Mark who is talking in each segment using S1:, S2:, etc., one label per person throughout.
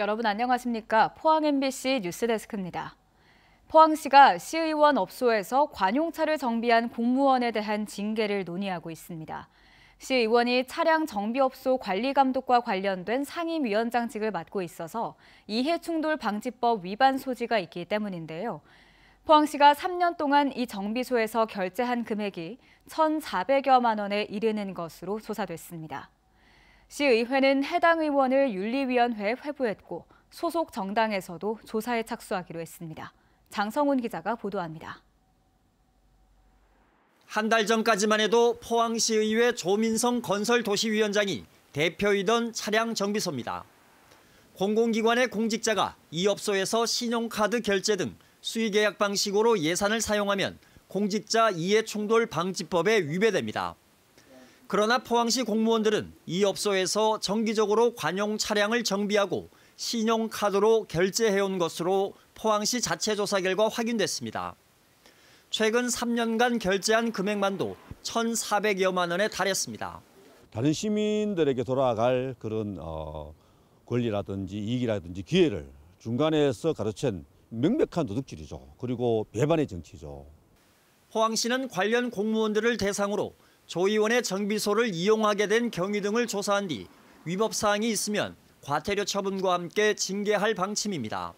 S1: 여러분 안녕하십니까? 포항 MBC 뉴스데스크입니다. 포항시가 시의원 업소에서 관용차를 정비한 공무원에 대한 징계를 논의하고 있습니다. 시의원이 차량 정비업소 관리감독과 관련된 상임위원장직을 맡고 있어서 이해충돌방지법 위반 소지가 있기 때문인데요. 포항시가 3년 동안 이 정비소에서 결제한 금액이 1,400여만 원에 이르는 것으로 조사됐습니다. 시의회는 해당 의원을 윤리위원회에 회부했고 소속 정당에서도 조사에 착수하기로 했습니다. 장성훈 기자가 보도합니다.
S2: 한 달 전까지만 해도 포항시의회 조민성 건설도시위원장이 대표이던 차량 정비소입니다. 공공기관의 공직자가 이 업소에서 신용카드 결제 등 수의계약 방식으로 예산을 사용하면 공직자 이해충돌 방지법에 위배됩니다. 그러나 포항시 공무원들은 이 업소에서 정기적으로 관용 차량을 정비하고 신용카드로 결제해온 것으로 포항시 자체 조사 결과 확인됐습니다. 최근 3년간 결제한 금액만도 1,400여만 원에 달했습니다.
S3: 다른 시민들에게 돌아갈 그런 어, 권리라든지 이익이라든지 기회를 중간에서 가르친 명백한 도둑질이죠. 그리고 배반의
S2: 정치죠. 포항시는 관련 공무원들을 대상으로 조 의원의 정비소를 이용하게 된 경위 등을 조사한 뒤 위법 사항이 있으면 과태료 처분과 함께 징계할 방침입니다.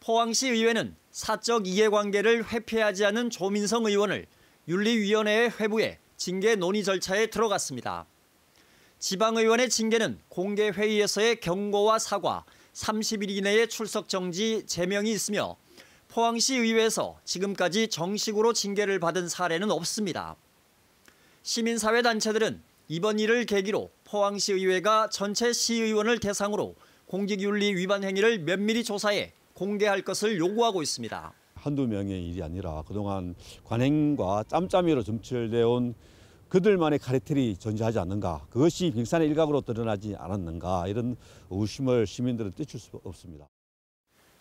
S2: 포항시 의회는 사적 이해관계를 회피하지 않은 조민성 의원을 윤리위원회에 회부해 징계 논의 절차에 들어갔습니다. 지방의원의 징계는 공개회의에서의 경고와 사과, 30일 이내에 출석 정지, 제명이 있으며 포항시 의회에서 지금까지 정식으로 징계를 받은 사례는 없습니다. 시민사회단체들은 이번 일을 계기로 포항시의회가 전체 시의원을 대상으로 공직윤리 위반 행위를 면밀히 조사해 공개할 것을 요구하고 있습니다.
S3: 한두 명의 일이 아니라 그동안 관행과 짬짬이로 점철되어 온 그들만의 카레텔이 존재하지 않는가 그것이 빙산의 일각으로 드러나지 않았는가 이런 의심을 시민들은 떼칠 수 없습니다.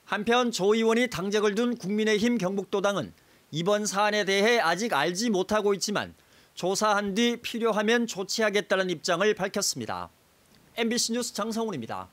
S2: 한편 조 의원이 당적을 둔 국민의힘 경북도당은 이번 사안에 대해 아직 알지 못하고 있지만 조사한 뒤 필요하면 조치하겠다는 입장을 밝혔습니다. MBC 뉴스 장성훈입니다.